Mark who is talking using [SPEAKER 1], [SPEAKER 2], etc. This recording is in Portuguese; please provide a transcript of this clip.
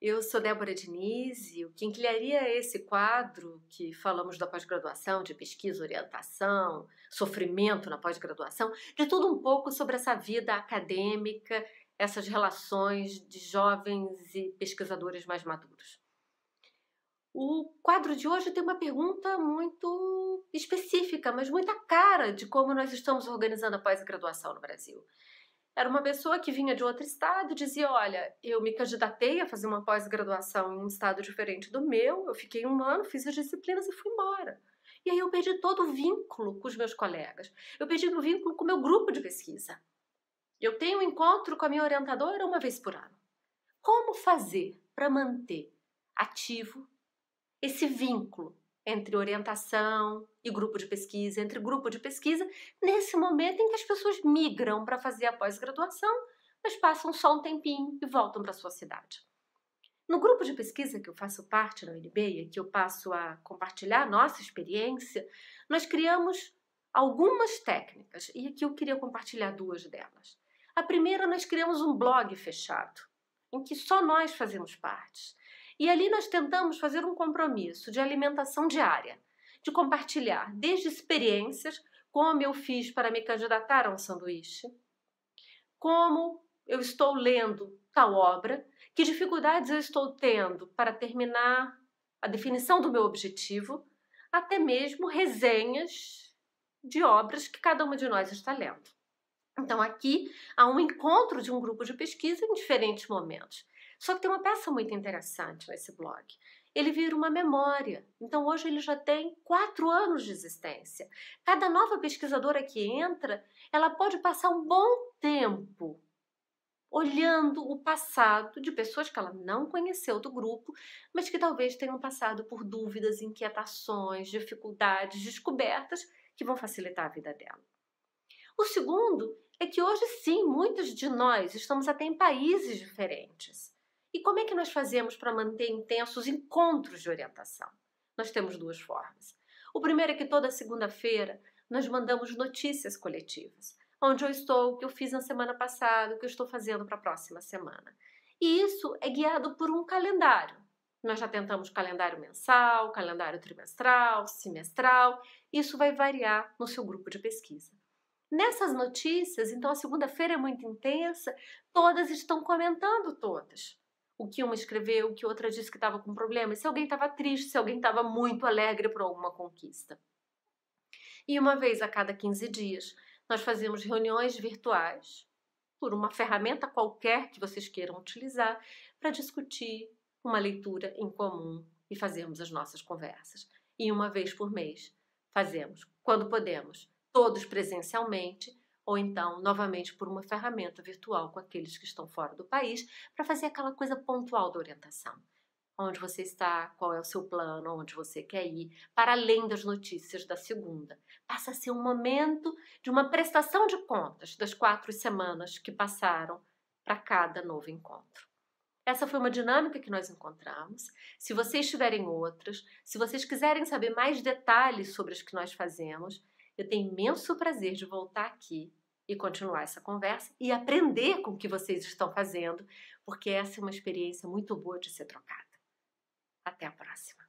[SPEAKER 1] Eu sou Débora Diniz e o que incluiria esse quadro que falamos da pós-graduação, de pesquisa, orientação, sofrimento na pós-graduação, de tudo um pouco sobre essa vida acadêmica, essas relações de jovens e pesquisadores mais maduros. O quadro de hoje tem uma pergunta muito específica, mas muita cara de como nós estamos organizando a pós-graduação no Brasil. Era uma pessoa que vinha de outro estado e dizia: Olha, eu me candidatei a fazer uma pós-graduação em um estado diferente do meu, eu fiquei um ano, fiz as disciplinas e fui embora. E aí eu perdi todo o vínculo com os meus colegas, eu perdi o vínculo com o meu grupo de pesquisa. Eu tenho um encontro com a minha orientadora uma vez por ano. Como fazer para manter ativo esse vínculo entre orientação e grupo de pesquisa, entre grupo de pesquisa, nesse momento em que as pessoas migram para fazer a pós-graduação, mas passam só um tempinho e voltam para sua cidade. No grupo de pesquisa que eu faço parte na UNB e que eu passo a compartilhar a nossa experiência, nós criamos algumas técnicas e aqui eu queria compartilhar duas delas. A primeira, nós criamos um blog fechado, em que só nós fazemos parte. E ali nós tentamos fazer um compromisso de alimentação diária, de compartilhar desde experiências, como eu fiz para me candidatar a um sanduíche, como eu estou lendo tal obra, que dificuldades eu estou tendo para terminar a definição do meu objetivo, até mesmo resenhas de obras que cada uma de nós está lendo. Então, aqui há um encontro de um grupo de pesquisa em diferentes momentos. Só que tem uma peça muito interessante nesse blog. Ele vira uma memória. Então hoje ele já tem quatro anos de existência. Cada nova pesquisadora que entra, ela pode passar um bom tempo olhando o passado de pessoas que ela não conheceu do grupo, mas que talvez tenham passado por dúvidas, inquietações, dificuldades, descobertas que vão facilitar a vida dela. O segundo é que hoje sim, muitos de nós estamos até em países diferentes. E como é que nós fazemos para manter intensos encontros de orientação? Nós temos duas formas. O primeiro é que toda segunda-feira nós mandamos notícias coletivas. Onde eu estou, o que eu fiz na semana passada, o que eu estou fazendo para a próxima semana. E isso é guiado por um calendário. Nós já tentamos calendário mensal, calendário trimestral, semestral. Isso vai variar no seu grupo de pesquisa. Nessas notícias, então a segunda-feira é muito intensa, todas estão comentando todas o que uma escreveu, o que outra disse que estava com problema, se alguém estava triste, se alguém estava muito alegre por alguma conquista. E uma vez a cada 15 dias, nós fazemos reuniões virtuais por uma ferramenta qualquer que vocês queiram utilizar para discutir uma leitura em comum e fazermos as nossas conversas. E uma vez por mês fazemos, quando podemos, todos presencialmente ou então, novamente, por uma ferramenta virtual com aqueles que estão fora do país, para fazer aquela coisa pontual da orientação. Onde você está, qual é o seu plano, onde você quer ir, para além das notícias da segunda. Passa a ser um momento de uma prestação de contas das quatro semanas que passaram para cada novo encontro. Essa foi uma dinâmica que nós encontramos. Se vocês tiverem outras, se vocês quiserem saber mais detalhes sobre as que nós fazemos, eu tenho imenso prazer de voltar aqui e continuar essa conversa e aprender com o que vocês estão fazendo, porque essa é uma experiência muito boa de ser trocada. Até a próxima!